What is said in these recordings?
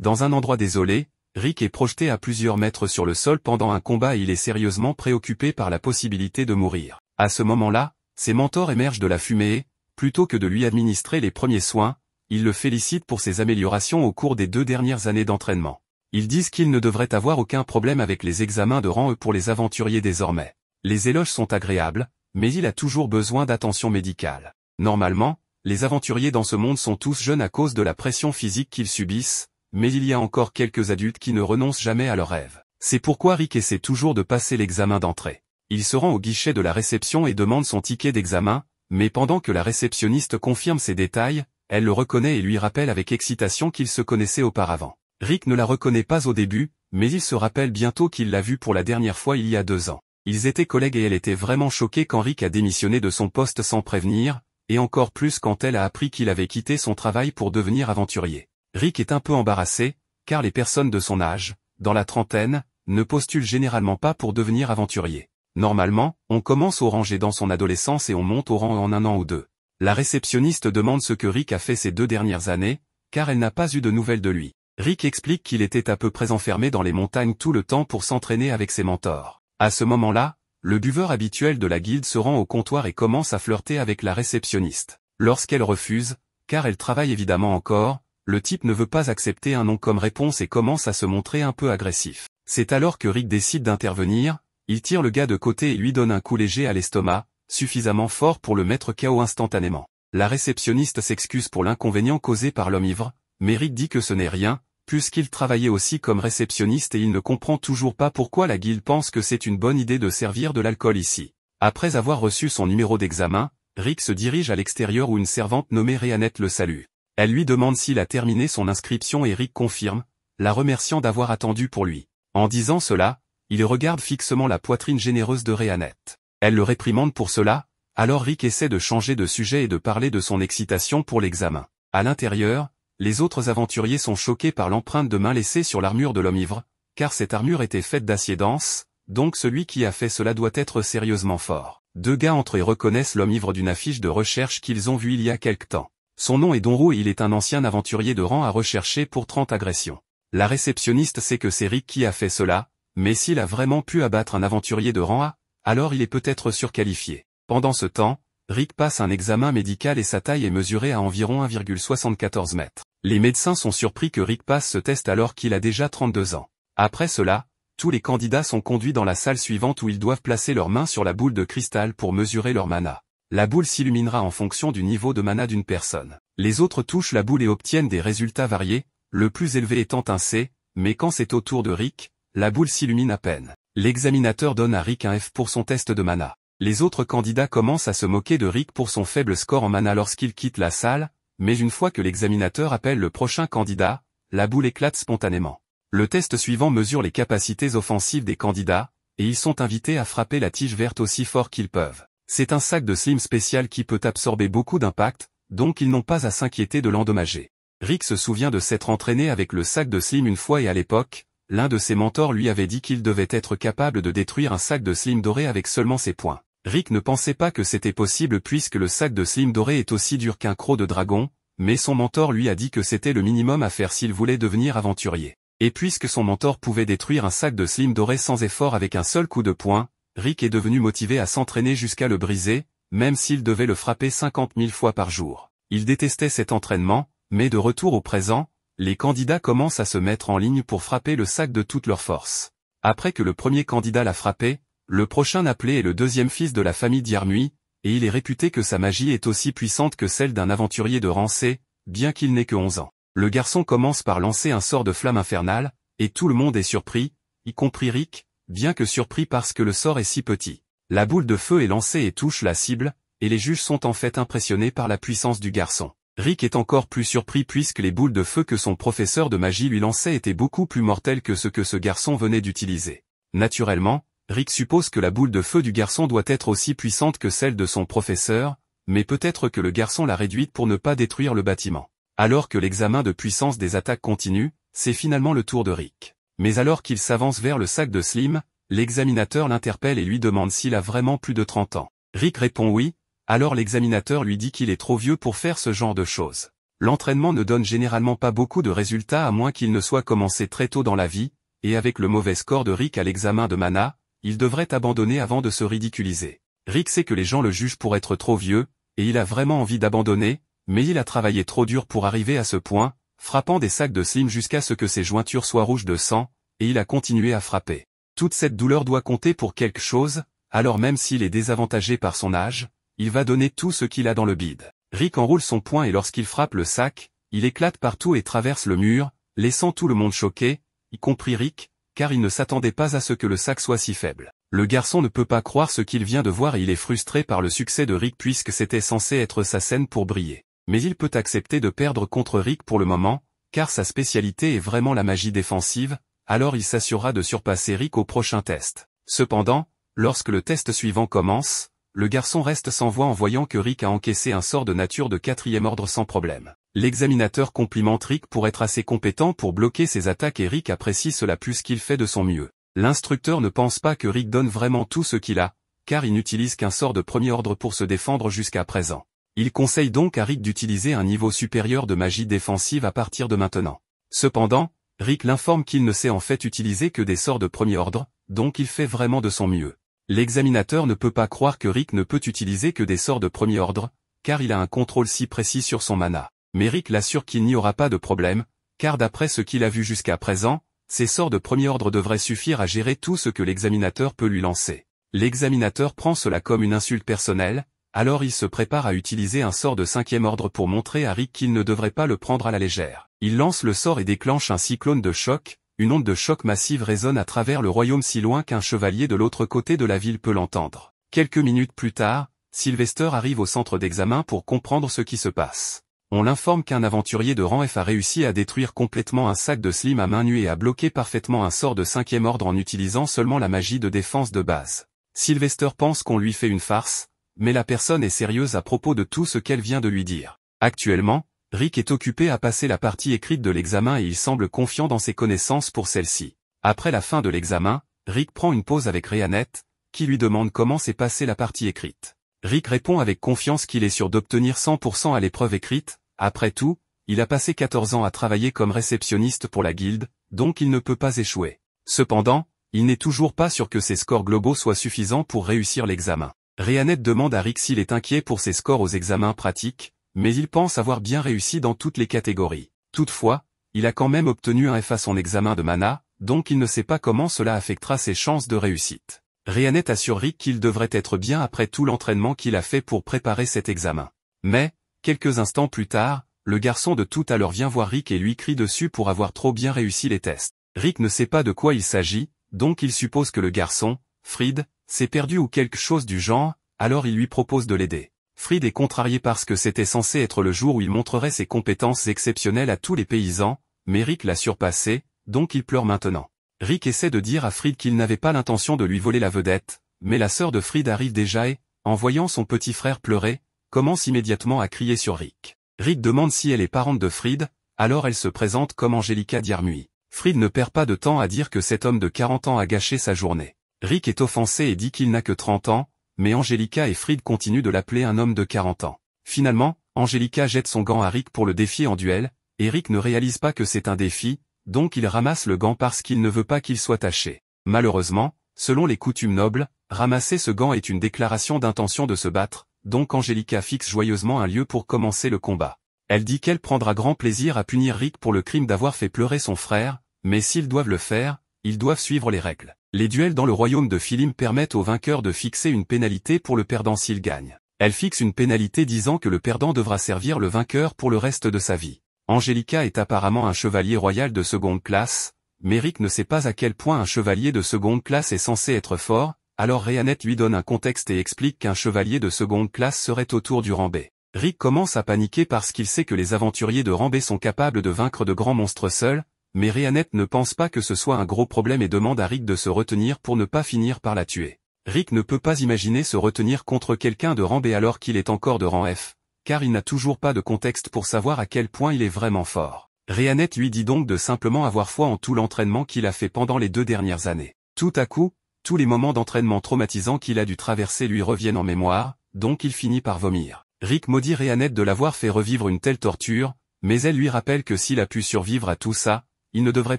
Dans un endroit désolé, Rick est projeté à plusieurs mètres sur le sol pendant un combat et il est sérieusement préoccupé par la possibilité de mourir. À ce moment-là, ses mentors émergent de la fumée et, plutôt que de lui administrer les premiers soins, ils le félicitent pour ses améliorations au cours des deux dernières années d'entraînement. Ils disent qu'il ne devrait avoir aucun problème avec les examens de rang E pour les aventuriers désormais. Les éloges sont agréables, mais il a toujours besoin d'attention médicale. Normalement, les aventuriers dans ce monde sont tous jeunes à cause de la pression physique qu'ils subissent, mais il y a encore quelques adultes qui ne renoncent jamais à leurs rêves. C'est pourquoi Rick essaie toujours de passer l'examen d'entrée. Il se rend au guichet de la réception et demande son ticket d'examen, mais pendant que la réceptionniste confirme ses détails, elle le reconnaît et lui rappelle avec excitation qu'ils se connaissaient auparavant. Rick ne la reconnaît pas au début, mais il se rappelle bientôt qu'il l'a vue pour la dernière fois il y a deux ans. Ils étaient collègues et elle était vraiment choquée quand Rick a démissionné de son poste sans prévenir, et encore plus quand elle a appris qu'il avait quitté son travail pour devenir aventurier. Rick est un peu embarrassé, car les personnes de son âge, dans la trentaine, ne postulent généralement pas pour devenir aventurier. Normalement, on commence au rangé dans son adolescence et on monte au rang en un an ou deux. La réceptionniste demande ce que Rick a fait ces deux dernières années, car elle n'a pas eu de nouvelles de lui. Rick explique qu'il était à peu près enfermé dans les montagnes tout le temps pour s'entraîner avec ses mentors. À ce moment-là, le buveur habituel de la guilde se rend au comptoir et commence à flirter avec la réceptionniste. Lorsqu'elle refuse, car elle travaille évidemment encore, le type ne veut pas accepter un nom comme réponse et commence à se montrer un peu agressif. C'est alors que Rick décide d'intervenir, il tire le gars de côté et lui donne un coup léger à l'estomac, suffisamment fort pour le mettre KO instantanément. La réceptionniste s'excuse pour l'inconvénient causé par l'homme ivre, mais Rick dit que ce n'est rien, puisqu'il travaillait aussi comme réceptionniste et il ne comprend toujours pas pourquoi la guilde pense que c'est une bonne idée de servir de l'alcool ici. Après avoir reçu son numéro d'examen, Rick se dirige à l'extérieur où une servante nommée Réanette le salue. Elle lui demande s'il a terminé son inscription et Rick confirme, la remerciant d'avoir attendu pour lui. En disant cela, il regarde fixement la poitrine généreuse de Réanette. Elle le réprimande pour cela, alors Rick essaie de changer de sujet et de parler de son excitation pour l'examen. À l'intérieur, les autres aventuriers sont choqués par l'empreinte de main laissée sur l'armure de l'homme ivre, car cette armure était faite d'acier dense, donc celui qui a fait cela doit être sérieusement fort. Deux gars entrent et reconnaissent l'homme ivre d'une affiche de recherche qu'ils ont vue il y a quelque temps. Son nom est Donro et il est un ancien aventurier de rang à rechercher pour 30 agressions. La réceptionniste sait que c'est Rick qui a fait cela, mais s'il a vraiment pu abattre un aventurier de rang A, alors il est peut-être surqualifié. Pendant ce temps, Rick passe un examen médical et sa taille est mesurée à environ 1,74 mètres. Les médecins sont surpris que Rick passe ce test alors qu'il a déjà 32 ans. Après cela, tous les candidats sont conduits dans la salle suivante où ils doivent placer leurs mains sur la boule de cristal pour mesurer leur mana. La boule s'illuminera en fonction du niveau de mana d'une personne. Les autres touchent la boule et obtiennent des résultats variés, le plus élevé étant un C, mais quand c'est au tour de Rick, la boule s'illumine à peine. L'examinateur donne à Rick un F pour son test de mana. Les autres candidats commencent à se moquer de Rick pour son faible score en mana lorsqu'il quitte la salle, mais une fois que l'examinateur appelle le prochain candidat, la boule éclate spontanément. Le test suivant mesure les capacités offensives des candidats, et ils sont invités à frapper la tige verte aussi fort qu'ils peuvent. C'est un sac de slim spécial qui peut absorber beaucoup d'impact, donc ils n'ont pas à s'inquiéter de l'endommager. Rick se souvient de s'être entraîné avec le sac de slim une fois et à l'époque, l'un de ses mentors lui avait dit qu'il devait être capable de détruire un sac de slim doré avec seulement ses poings. Rick ne pensait pas que c'était possible puisque le sac de slim doré est aussi dur qu'un croc de dragon, mais son mentor lui a dit que c'était le minimum à faire s'il voulait devenir aventurier. Et puisque son mentor pouvait détruire un sac de slim doré sans effort avec un seul coup de poing, Rick est devenu motivé à s'entraîner jusqu'à le briser, même s'il devait le frapper 50 000 fois par jour. Il détestait cet entraînement, mais de retour au présent, les candidats commencent à se mettre en ligne pour frapper le sac de toutes leurs forces. Après que le premier candidat l'a frappé, le prochain appelé est le deuxième fils de la famille Diarmuid, et il est réputé que sa magie est aussi puissante que celle d'un aventurier de Rancé, bien qu'il n'ait que 11 ans. Le garçon commence par lancer un sort de flamme infernale, et tout le monde est surpris, y compris Rick, bien que surpris parce que le sort est si petit. La boule de feu est lancée et touche la cible, et les juges sont en fait impressionnés par la puissance du garçon. Rick est encore plus surpris puisque les boules de feu que son professeur de magie lui lançait étaient beaucoup plus mortelles que ce que ce garçon venait d'utiliser. Naturellement, Rick suppose que la boule de feu du garçon doit être aussi puissante que celle de son professeur, mais peut-être que le garçon l'a réduite pour ne pas détruire le bâtiment. Alors que l'examen de puissance des attaques continue, c'est finalement le tour de Rick. Mais alors qu'il s'avance vers le sac de Slim, l'examinateur l'interpelle et lui demande s'il a vraiment plus de 30 ans. Rick répond oui, alors l'examinateur lui dit qu'il est trop vieux pour faire ce genre de choses. L'entraînement ne donne généralement pas beaucoup de résultats à moins qu'il ne soit commencé très tôt dans la vie, et avec le mauvais score de Rick à l'examen de Mana, il devrait abandonner avant de se ridiculiser. Rick sait que les gens le jugent pour être trop vieux, et il a vraiment envie d'abandonner, mais il a travaillé trop dur pour arriver à ce point, frappant des sacs de slim jusqu'à ce que ses jointures soient rouges de sang, et il a continué à frapper. Toute cette douleur doit compter pour quelque chose, alors même s'il est désavantagé par son âge, il va donner tout ce qu'il a dans le bide. Rick enroule son poing et lorsqu'il frappe le sac, il éclate partout et traverse le mur, laissant tout le monde choqué, y compris Rick, car il ne s'attendait pas à ce que le sac soit si faible. Le garçon ne peut pas croire ce qu'il vient de voir et il est frustré par le succès de Rick puisque c'était censé être sa scène pour briller mais il peut accepter de perdre contre Rick pour le moment, car sa spécialité est vraiment la magie défensive, alors il s'assurera de surpasser Rick au prochain test. Cependant, lorsque le test suivant commence, le garçon reste sans voix en voyant que Rick a encaissé un sort de nature de quatrième ordre sans problème. L'examinateur complimente Rick pour être assez compétent pour bloquer ses attaques et Rick apprécie cela plus qu'il fait de son mieux. L'instructeur ne pense pas que Rick donne vraiment tout ce qu'il a, car il n'utilise qu'un sort de premier ordre pour se défendre jusqu'à présent. Il conseille donc à Rick d'utiliser un niveau supérieur de magie défensive à partir de maintenant. Cependant, Rick l'informe qu'il ne sait en fait utiliser que des sorts de premier ordre, donc il fait vraiment de son mieux. L'examinateur ne peut pas croire que Rick ne peut utiliser que des sorts de premier ordre, car il a un contrôle si précis sur son mana. Mais Rick l'assure qu'il n'y aura pas de problème, car d'après ce qu'il a vu jusqu'à présent, ses sorts de premier ordre devraient suffire à gérer tout ce que l'examinateur peut lui lancer. L'examinateur prend cela comme une insulte personnelle, alors il se prépare à utiliser un sort de cinquième ordre pour montrer à Rick qu'il ne devrait pas le prendre à la légère. Il lance le sort et déclenche un cyclone de choc, une onde de choc massive résonne à travers le royaume si loin qu'un chevalier de l'autre côté de la ville peut l'entendre. Quelques minutes plus tard, Sylvester arrive au centre d'examen pour comprendre ce qui se passe. On l'informe qu'un aventurier de rang F a réussi à détruire complètement un sac de slim à main nue et à bloquer parfaitement un sort de cinquième ordre en utilisant seulement la magie de défense de base. Sylvester pense qu'on lui fait une farce, mais la personne est sérieuse à propos de tout ce qu'elle vient de lui dire. Actuellement, Rick est occupé à passer la partie écrite de l'examen et il semble confiant dans ses connaissances pour celle-ci. Après la fin de l'examen, Rick prend une pause avec Réanette, qui lui demande comment s'est passée la partie écrite. Rick répond avec confiance qu'il est sûr d'obtenir 100% à l'épreuve écrite, après tout, il a passé 14 ans à travailler comme réceptionniste pour la guilde, donc il ne peut pas échouer. Cependant, il n'est toujours pas sûr que ses scores globaux soient suffisants pour réussir l'examen. Réanette demande à Rick s'il est inquiet pour ses scores aux examens pratiques, mais il pense avoir bien réussi dans toutes les catégories. Toutefois, il a quand même obtenu un F à son examen de mana, donc il ne sait pas comment cela affectera ses chances de réussite. Réanette assure Rick qu'il devrait être bien après tout l'entraînement qu'il a fait pour préparer cet examen. Mais, quelques instants plus tard, le garçon de tout à l'heure vient voir Rick et lui crie dessus pour avoir trop bien réussi les tests. Rick ne sait pas de quoi il s'agit, donc il suppose que le garçon, Fried, c'est perdu ou quelque chose du genre, alors il lui propose de l'aider. Fried est contrarié parce que c'était censé être le jour où il montrerait ses compétences exceptionnelles à tous les paysans, mais Rick l'a surpassé, donc il pleure maintenant. Rick essaie de dire à Fried qu'il n'avait pas l'intention de lui voler la vedette, mais la sœur de Fried arrive déjà et, en voyant son petit frère pleurer, commence immédiatement à crier sur Rick. Rick demande si elle est parente de Fried, alors elle se présente comme Angelica Diarmui. Fried ne perd pas de temps à dire que cet homme de 40 ans a gâché sa journée. Rick est offensé et dit qu'il n'a que 30 ans, mais Angelica et Fried continuent de l'appeler un homme de 40 ans. Finalement, Angelica jette son gant à Rick pour le défier en duel, et Rick ne réalise pas que c'est un défi, donc il ramasse le gant parce qu'il ne veut pas qu'il soit taché. Malheureusement, selon les coutumes nobles, ramasser ce gant est une déclaration d'intention de se battre, donc Angelica fixe joyeusement un lieu pour commencer le combat. Elle dit qu'elle prendra grand plaisir à punir Rick pour le crime d'avoir fait pleurer son frère, mais s'ils doivent le faire, ils doivent suivre les règles. Les duels dans le royaume de Philim permettent au vainqueur de fixer une pénalité pour le perdant s'il gagne. Elle fixe une pénalité disant que le perdant devra servir le vainqueur pour le reste de sa vie. Angelica est apparemment un chevalier royal de seconde classe, mais Rick ne sait pas à quel point un chevalier de seconde classe est censé être fort, alors Reanette lui donne un contexte et explique qu'un chevalier de seconde classe serait autour du Rambé. Rick commence à paniquer parce qu'il sait que les aventuriers de Rambé sont capables de vaincre de grands monstres seuls, mais Rianette ne pense pas que ce soit un gros problème et demande à Rick de se retenir pour ne pas finir par la tuer. Rick ne peut pas imaginer se retenir contre quelqu'un de rang B alors qu'il est encore de rang F, car il n'a toujours pas de contexte pour savoir à quel point il est vraiment fort. Rianette lui dit donc de simplement avoir foi en tout l'entraînement qu'il a fait pendant les deux dernières années. Tout à coup, tous les moments d'entraînement traumatisants qu'il a dû traverser lui reviennent en mémoire, donc il finit par vomir. Rick maudit Rianette de l'avoir fait revivre une telle torture, mais elle lui rappelle que s'il a pu survivre à tout ça, il ne devrait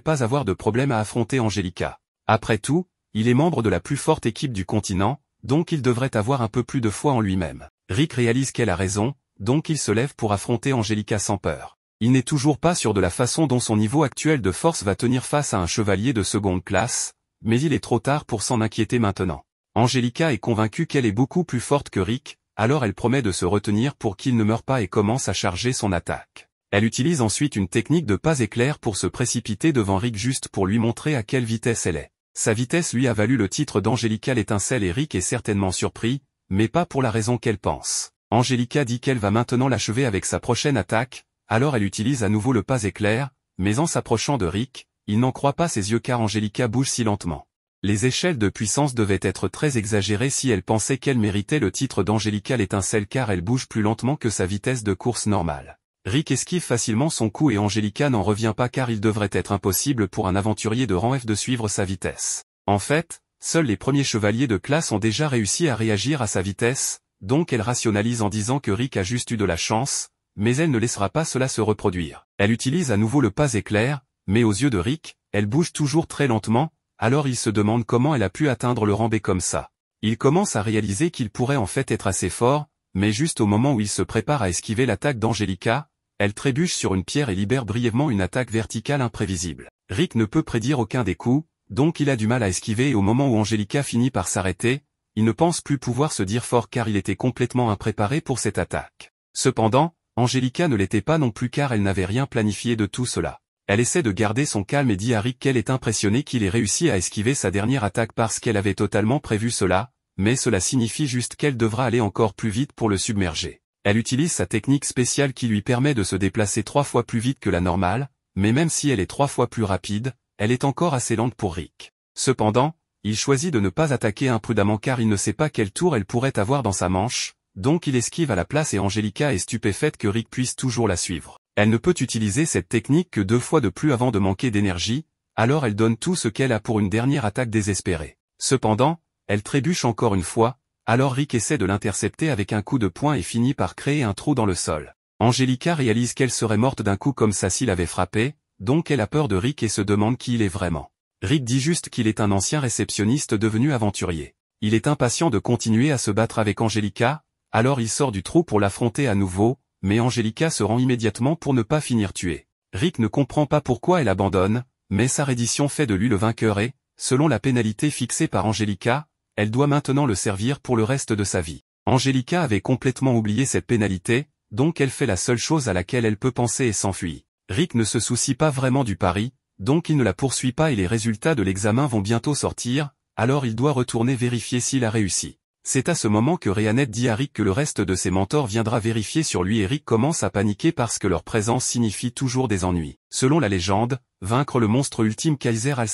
pas avoir de problème à affronter Angelica. Après tout, il est membre de la plus forte équipe du continent, donc il devrait avoir un peu plus de foi en lui-même. Rick réalise qu'elle a raison, donc il se lève pour affronter Angelica sans peur. Il n'est toujours pas sûr de la façon dont son niveau actuel de force va tenir face à un chevalier de seconde classe, mais il est trop tard pour s'en inquiéter maintenant. Angelica est convaincue qu'elle est beaucoup plus forte que Rick, alors elle promet de se retenir pour qu'il ne meure pas et commence à charger son attaque. Elle utilise ensuite une technique de pas éclair pour se précipiter devant Rick juste pour lui montrer à quelle vitesse elle est. Sa vitesse lui a valu le titre d'Angélica l'étincelle et Rick est certainement surpris, mais pas pour la raison qu'elle pense. Angélica dit qu'elle va maintenant l'achever avec sa prochaine attaque, alors elle utilise à nouveau le pas éclair, mais en s'approchant de Rick, il n'en croit pas ses yeux car Angélica bouge si lentement. Les échelles de puissance devaient être très exagérées si elle pensait qu'elle méritait le titre d'Angélica l'étincelle car elle bouge plus lentement que sa vitesse de course normale. Rick esquive facilement son coup et Angelica n'en revient pas car il devrait être impossible pour un aventurier de rang F de suivre sa vitesse. En fait, seuls les premiers chevaliers de classe ont déjà réussi à réagir à sa vitesse, donc elle rationalise en disant que Rick a juste eu de la chance, mais elle ne laissera pas cela se reproduire. Elle utilise à nouveau le pas éclair, mais aux yeux de Rick, elle bouge toujours très lentement, alors il se demande comment elle a pu atteindre le rang B comme ça. Il commence à réaliser qu'il pourrait en fait être assez fort, mais juste au moment où il se prépare à esquiver l'attaque d'Angelica, elle trébuche sur une pierre et libère brièvement une attaque verticale imprévisible. Rick ne peut prédire aucun des coups, donc il a du mal à esquiver et au moment où Angelica finit par s'arrêter, il ne pense plus pouvoir se dire fort car il était complètement impréparé pour cette attaque. Cependant, Angelica ne l'était pas non plus car elle n'avait rien planifié de tout cela. Elle essaie de garder son calme et dit à Rick qu'elle est impressionnée qu'il ait réussi à esquiver sa dernière attaque parce qu'elle avait totalement prévu cela, mais cela signifie juste qu'elle devra aller encore plus vite pour le submerger. Elle utilise sa technique spéciale qui lui permet de se déplacer trois fois plus vite que la normale, mais même si elle est trois fois plus rapide, elle est encore assez lente pour Rick. Cependant, il choisit de ne pas attaquer imprudemment car il ne sait pas quel tour elle pourrait avoir dans sa manche, donc il esquive à la place et Angelica est stupéfaite que Rick puisse toujours la suivre. Elle ne peut utiliser cette technique que deux fois de plus avant de manquer d'énergie, alors elle donne tout ce qu'elle a pour une dernière attaque désespérée. Cependant, elle trébuche encore une fois, alors Rick essaie de l'intercepter avec un coup de poing et finit par créer un trou dans le sol. Angelica réalise qu'elle serait morte d'un coup comme ça s'il l'avait frappé, donc elle a peur de Rick et se demande qui il est vraiment. Rick dit juste qu'il est un ancien réceptionniste devenu aventurier. Il est impatient de continuer à se battre avec Angelica, alors il sort du trou pour l'affronter à nouveau, mais Angelica se rend immédiatement pour ne pas finir tuée. Rick ne comprend pas pourquoi elle abandonne, mais sa reddition fait de lui le vainqueur et, selon la pénalité fixée par Angelica, elle doit maintenant le servir pour le reste de sa vie. Angélica avait complètement oublié cette pénalité, donc elle fait la seule chose à laquelle elle peut penser et s'enfuit. Rick ne se soucie pas vraiment du pari, donc il ne la poursuit pas et les résultats de l'examen vont bientôt sortir, alors il doit retourner vérifier s'il a réussi. C'est à ce moment que Réanette dit à Rick que le reste de ses mentors viendra vérifier sur lui et Rick commence à paniquer parce que leur présence signifie toujours des ennuis. Selon la légende, vaincre le monstre ultime Kaiser al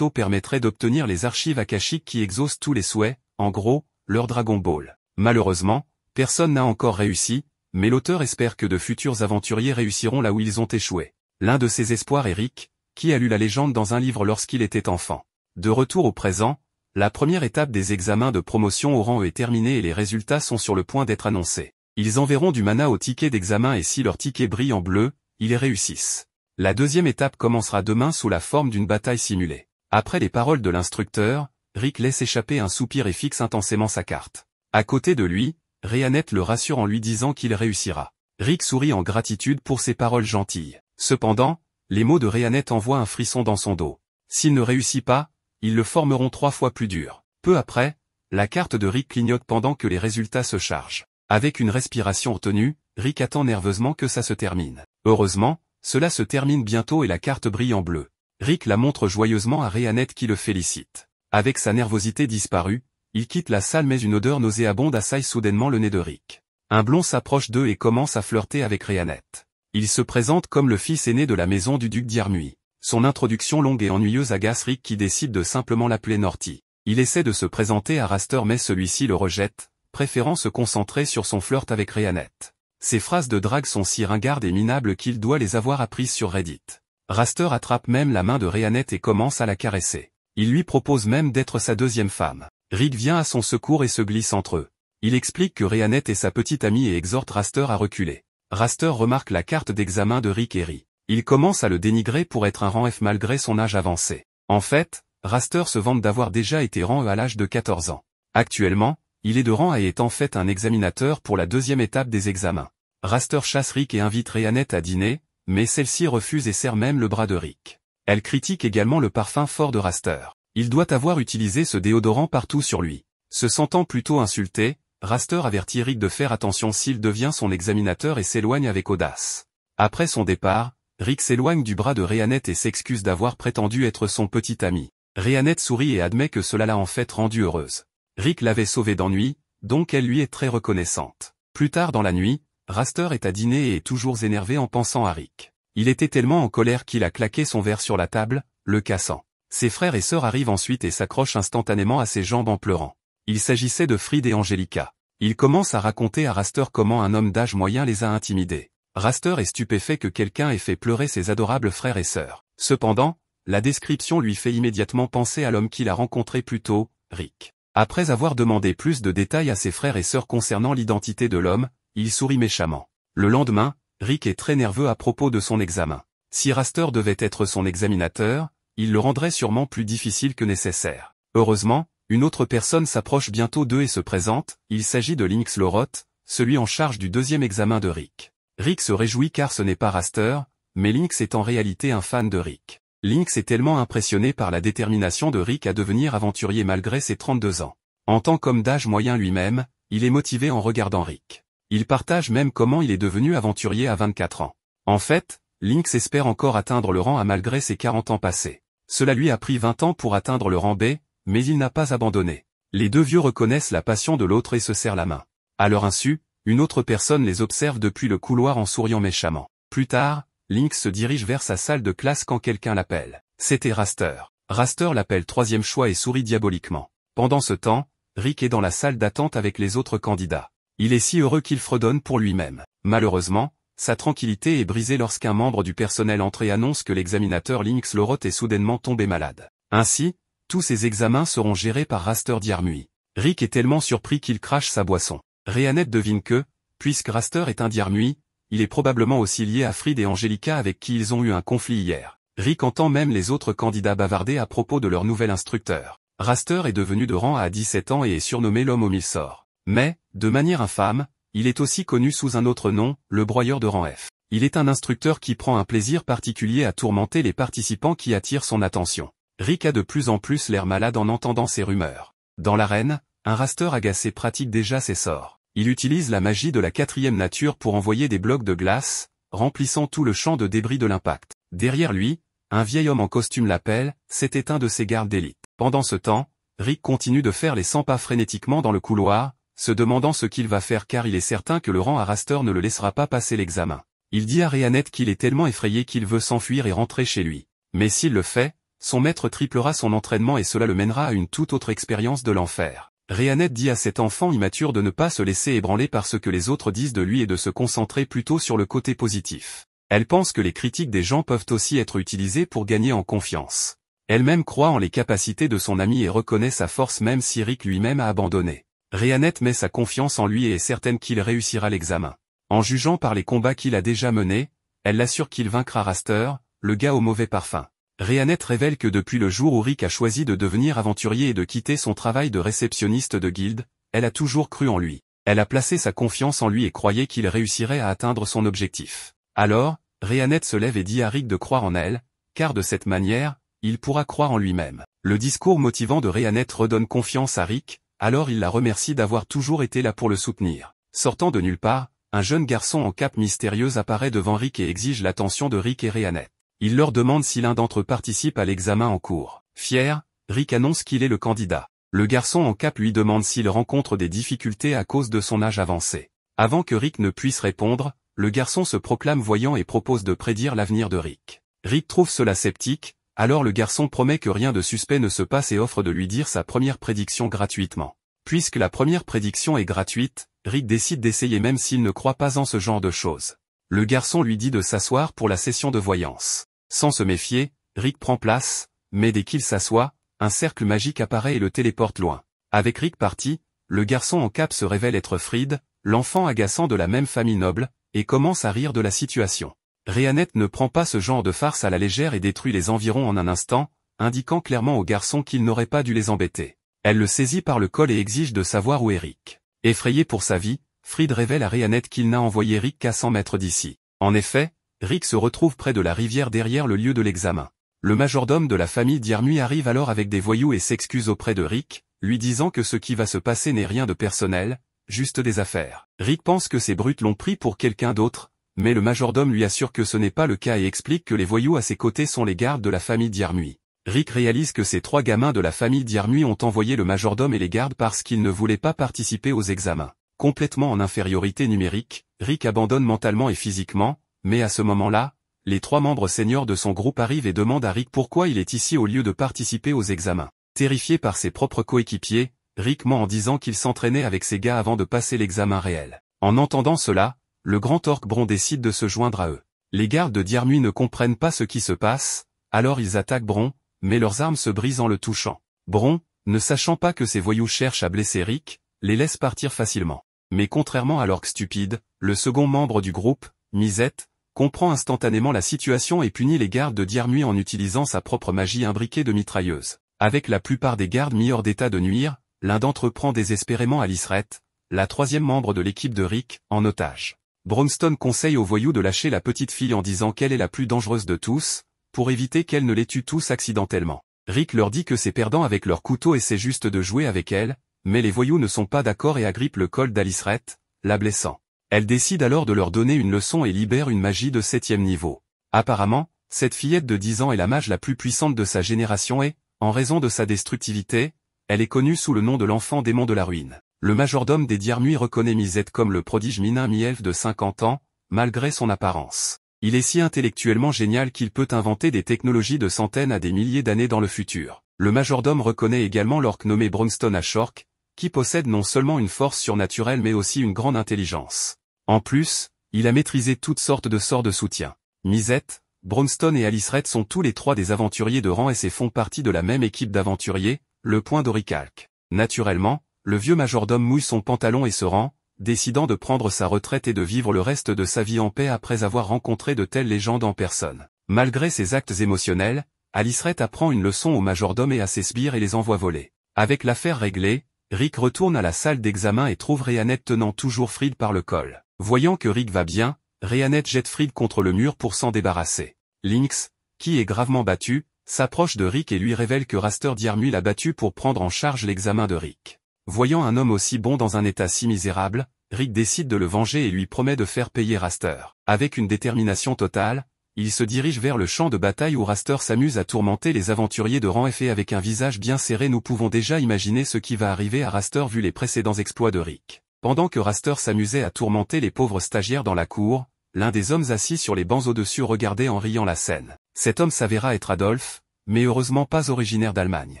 permettrait d'obtenir les archives akashiques qui exaucent tous les souhaits, en gros, leur Dragon Ball. Malheureusement, personne n'a encore réussi, mais l'auteur espère que de futurs aventuriers réussiront là où ils ont échoué. L'un de ses espoirs est Rick, qui a lu la légende dans un livre lorsqu'il était enfant. De retour au présent, la première étape des examens de promotion au rang e est terminée et les résultats sont sur le point d'être annoncés. Ils enverront du mana au ticket d'examen et si leur ticket brille en bleu, ils réussissent. La deuxième étape commencera demain sous la forme d'une bataille simulée. Après les paroles de l'instructeur, Rick laisse échapper un soupir et fixe intensément sa carte. À côté de lui, Réanette le rassure en lui disant qu'il réussira. Rick sourit en gratitude pour ses paroles gentilles. Cependant, les mots de Réanette envoient un frisson dans son dos. S'il ne réussit pas, ils le formeront trois fois plus dur. Peu après, la carte de Rick clignote pendant que les résultats se chargent. Avec une respiration retenue, Rick attend nerveusement que ça se termine. Heureusement, cela se termine bientôt et la carte brille en bleu. Rick la montre joyeusement à Rayannette qui le félicite. Avec sa nervosité disparue, il quitte la salle mais une odeur nauséabonde assaille soudainement le nez de Rick. Un blond s'approche d'eux et commence à flirter avec Réanette. Il se présente comme le fils aîné de la maison du duc d'Irmuy. Son introduction longue et ennuyeuse agace Rick qui décide de simplement l'appeler Norty. Il essaie de se présenter à Raster mais celui-ci le rejette, préférant se concentrer sur son flirt avec Rayannette. Ses phrases de drague sont si ringardes et minables qu'il doit les avoir apprises sur Reddit. Raster attrape même la main de Rayannette et commence à la caresser. Il lui propose même d'être sa deuxième femme. Rick vient à son secours et se glisse entre eux. Il explique que Rayannette est sa petite amie et exhorte Raster à reculer. Raster remarque la carte d'examen de Rick et Rick. Il commence à le dénigrer pour être un rang F malgré son âge avancé. En fait, Raster se vante d'avoir déjà été rang E à l'âge de 14 ans. Actuellement, il est de rang A et est en fait un examinateur pour la deuxième étape des examens. Raster chasse Rick et invite Rayannette à dîner, mais celle-ci refuse et serre même le bras de Rick. Elle critique également le parfum fort de Raster. Il doit avoir utilisé ce déodorant partout sur lui. Se sentant plutôt insulté, Raster avertit Rick de faire attention s'il devient son examinateur et s'éloigne avec audace. Après son départ, Rick s'éloigne du bras de Réanette et s'excuse d'avoir prétendu être son petit ami. Réanette sourit et admet que cela l'a en fait rendue heureuse. Rick l'avait sauvée d'ennui, donc elle lui est très reconnaissante. Plus tard dans la nuit, Raster est à dîner et est toujours énervé en pensant à Rick. Il était tellement en colère qu'il a claqué son verre sur la table, le cassant. Ses frères et sœurs arrivent ensuite et s'accrochent instantanément à ses jambes en pleurant. Il s'agissait de Fried et Angelica. Il commence à raconter à Raster comment un homme d'âge moyen les a intimidés. Raster est stupéfait que quelqu'un ait fait pleurer ses adorables frères et sœurs. Cependant, la description lui fait immédiatement penser à l'homme qu'il a rencontré plus tôt, Rick. Après avoir demandé plus de détails à ses frères et sœurs concernant l'identité de l'homme, il sourit méchamment. Le lendemain, Rick est très nerveux à propos de son examen. Si Raster devait être son examinateur, il le rendrait sûrement plus difficile que nécessaire. Heureusement, une autre personne s'approche bientôt d'eux et se présente, il s'agit de Lynx Loroth, celui en charge du deuxième examen de Rick. Rick se réjouit car ce n'est pas Raster, mais Lynx est en réalité un fan de Rick. Lynx est tellement impressionné par la détermination de Rick à devenir aventurier malgré ses 32 ans. En tant qu'homme d'âge moyen lui-même, il est motivé en regardant Rick. Il partage même comment il est devenu aventurier à 24 ans. En fait, Lynx espère encore atteindre le rang A malgré ses 40 ans passés. Cela lui a pris 20 ans pour atteindre le rang B, mais il n'a pas abandonné. Les deux vieux reconnaissent la passion de l'autre et se serrent la main. À leur insu, une autre personne les observe depuis le couloir en souriant méchamment. Plus tard, Link se dirige vers sa salle de classe quand quelqu'un l'appelle. C'était Raster. Raster l'appelle troisième choix et sourit diaboliquement. Pendant ce temps, Rick est dans la salle d'attente avec les autres candidats. Il est si heureux qu'il fredonne pour lui-même. Malheureusement, sa tranquillité est brisée lorsqu'un membre du personnel entre et annonce que l'examinateur Lynx Loroth est soudainement tombé malade. Ainsi, tous ses examens seront gérés par Raster Diarmui. Rick est tellement surpris qu'il crache sa boisson. Réanette devine que, puisque Raster est un diarmuit, il est probablement aussi lié à Fried et Angelica avec qui ils ont eu un conflit hier. Rick entend même les autres candidats bavarder à propos de leur nouvel instructeur. Raster est devenu de rang à 17 ans et est surnommé l'homme aux mille sorts. Mais, de manière infâme, il est aussi connu sous un autre nom, le broyeur de rang F. Il est un instructeur qui prend un plaisir particulier à tourmenter les participants qui attirent son attention. Rick a de plus en plus l'air malade en entendant ces rumeurs. Dans l'arène, un raster agacé pratique déjà ses sorts il utilise la magie de la quatrième nature pour envoyer des blocs de glace, remplissant tout le champ de débris de l'impact. Derrière lui, un vieil homme en costume l'appelle, c'était un de ses gardes d'élite. Pendant ce temps, Rick continue de faire les 100 pas frénétiquement dans le couloir, se demandant ce qu'il va faire car il est certain que le rang ne le laissera pas passer l'examen. Il dit à Rianette qu'il est tellement effrayé qu'il veut s'enfuir et rentrer chez lui. Mais s'il le fait, son maître triplera son entraînement et cela le mènera à une toute autre expérience de l'enfer. Réanette dit à cet enfant immature de ne pas se laisser ébranler par ce que les autres disent de lui et de se concentrer plutôt sur le côté positif. Elle pense que les critiques des gens peuvent aussi être utilisées pour gagner en confiance. Elle-même croit en les capacités de son ami et reconnaît sa force même si Rick lui-même a abandonné. Réanette met sa confiance en lui et est certaine qu'il réussira l'examen. En jugeant par les combats qu'il a déjà menés, elle l'assure qu'il vaincra Raster, le gars au mauvais parfum. Réanette révèle que depuis le jour où Rick a choisi de devenir aventurier et de quitter son travail de réceptionniste de guilde, elle a toujours cru en lui. Elle a placé sa confiance en lui et croyait qu'il réussirait à atteindre son objectif. Alors, Réanette se lève et dit à Rick de croire en elle, car de cette manière, il pourra croire en lui-même. Le discours motivant de Réanette redonne confiance à Rick, alors il la remercie d'avoir toujours été là pour le soutenir. Sortant de nulle part, un jeune garçon en cape mystérieuse apparaît devant Rick et exige l'attention de Rick et Réanette. Il leur demande si l'un d'entre eux participe à l'examen en cours. Fier, Rick annonce qu'il est le candidat. Le garçon en cap lui demande s'il rencontre des difficultés à cause de son âge avancé. Avant que Rick ne puisse répondre, le garçon se proclame voyant et propose de prédire l'avenir de Rick. Rick trouve cela sceptique, alors le garçon promet que rien de suspect ne se passe et offre de lui dire sa première prédiction gratuitement. Puisque la première prédiction est gratuite, Rick décide d'essayer même s'il ne croit pas en ce genre de choses. Le garçon lui dit de s'asseoir pour la session de voyance. Sans se méfier, Rick prend place, mais dès qu'il s'assoit, un cercle magique apparaît et le téléporte loin. Avec Rick parti, le garçon en cape se révèle être Fried, l'enfant agaçant de la même famille noble, et commence à rire de la situation. Réanette ne prend pas ce genre de farce à la légère et détruit les environs en un instant, indiquant clairement au garçon qu'il n'aurait pas dû les embêter. Elle le saisit par le col et exige de savoir où est Rick. Effrayé pour sa vie, Fried révèle à Réanette qu'il n'a envoyé Rick qu'à 100 mètres d'ici. En effet, Rick se retrouve près de la rivière derrière le lieu de l'examen. Le majordome de la famille Diarmuy arrive alors avec des voyous et s'excuse auprès de Rick, lui disant que ce qui va se passer n'est rien de personnel, juste des affaires. Rick pense que ces brutes l'ont pris pour quelqu'un d'autre, mais le majordome lui assure que ce n'est pas le cas et explique que les voyous à ses côtés sont les gardes de la famille Diarmuy. Rick réalise que ces trois gamins de la famille Diarmuy ont envoyé le majordome et les gardes parce qu'ils ne voulaient pas participer aux examens. Complètement en infériorité numérique, Rick abandonne mentalement et physiquement, mais à ce moment-là, les trois membres seniors de son groupe arrivent et demandent à Rick pourquoi il est ici au lieu de participer aux examens. Terrifié par ses propres coéquipiers, Rick ment en disant qu'il s'entraînait avec ses gars avant de passer l'examen réel. En entendant cela, le grand orc bron décide de se joindre à eux. Les gardes de Diarmuie ne comprennent pas ce qui se passe, alors ils attaquent Bron, mais leurs armes se brisent en le touchant. Bron, ne sachant pas que ses voyous cherchent à blesser Rick, les laisse partir facilement. Mais contrairement à l'orc stupide, le second membre du groupe, Misette, comprend instantanément la situation et punit les gardes de Diarmuit en utilisant sa propre magie imbriquée de mitrailleuse. Avec la plupart des gardes mis hors d'état de nuire, l'un d'entre eux prend désespérément Alicerette, la troisième membre de l'équipe de Rick, en otage. Bromstone conseille aux voyous de lâcher la petite fille en disant qu'elle est la plus dangereuse de tous, pour éviter qu'elle ne les tue tous accidentellement. Rick leur dit que c'est perdant avec leur couteau et c'est juste de jouer avec elle, mais les voyous ne sont pas d'accord et agrippent le col Reth, la blessant. Elle décide alors de leur donner une leçon et libère une magie de septième niveau. Apparemment, cette fillette de 10 ans est la mage la plus puissante de sa génération et, en raison de sa destructivité, elle est connue sous le nom de l'enfant démon de la ruine. Le majordome des Diarmuis reconnaît Misette comme le prodige minin mi-elfe de 50 ans, malgré son apparence. Il est si intellectuellement génial qu'il peut inventer des technologies de centaines à des milliers d'années dans le futur. Le majordome reconnaît également l'orque nommé à Ashork, qui possède non seulement une force surnaturelle mais aussi une grande intelligence. En plus, il a maîtrisé toutes sortes de sorts de soutien. Misette, Bronston et Alice Red sont tous les trois des aventuriers de rang et font partie de la même équipe d'aventuriers, le point d'oricalque. Naturellement, le vieux majordome mouille son pantalon et se rend, décidant de prendre sa retraite et de vivre le reste de sa vie en paix après avoir rencontré de telles légendes en personne. Malgré ses actes émotionnels, Alice Red apprend une leçon au majordome et à ses sbires et les envoie voler. Avec l'affaire réglée, Rick retourne à la salle d'examen et trouve Rayannette tenant toujours Fried par le col. Voyant que Rick va bien, Rhéanette jette Fried contre le mur pour s'en débarrasser. Lynx, qui est gravement battu, s'approche de Rick et lui révèle que Raster Diarmu l'a battu pour prendre en charge l'examen de Rick. Voyant un homme aussi bon dans un état si misérable, Rick décide de le venger et lui promet de faire payer Raster. Avec une détermination totale, il se dirige vers le champ de bataille où Raster s'amuse à tourmenter les aventuriers de rang et avec un visage bien serré nous pouvons déjà imaginer ce qui va arriver à Raster vu les précédents exploits de Rick. Pendant que Raster s'amusait à tourmenter les pauvres stagiaires dans la cour, l'un des hommes assis sur les bancs au-dessus regardait en riant la scène. Cet homme s'avéra être Adolphe, mais heureusement pas originaire d'Allemagne.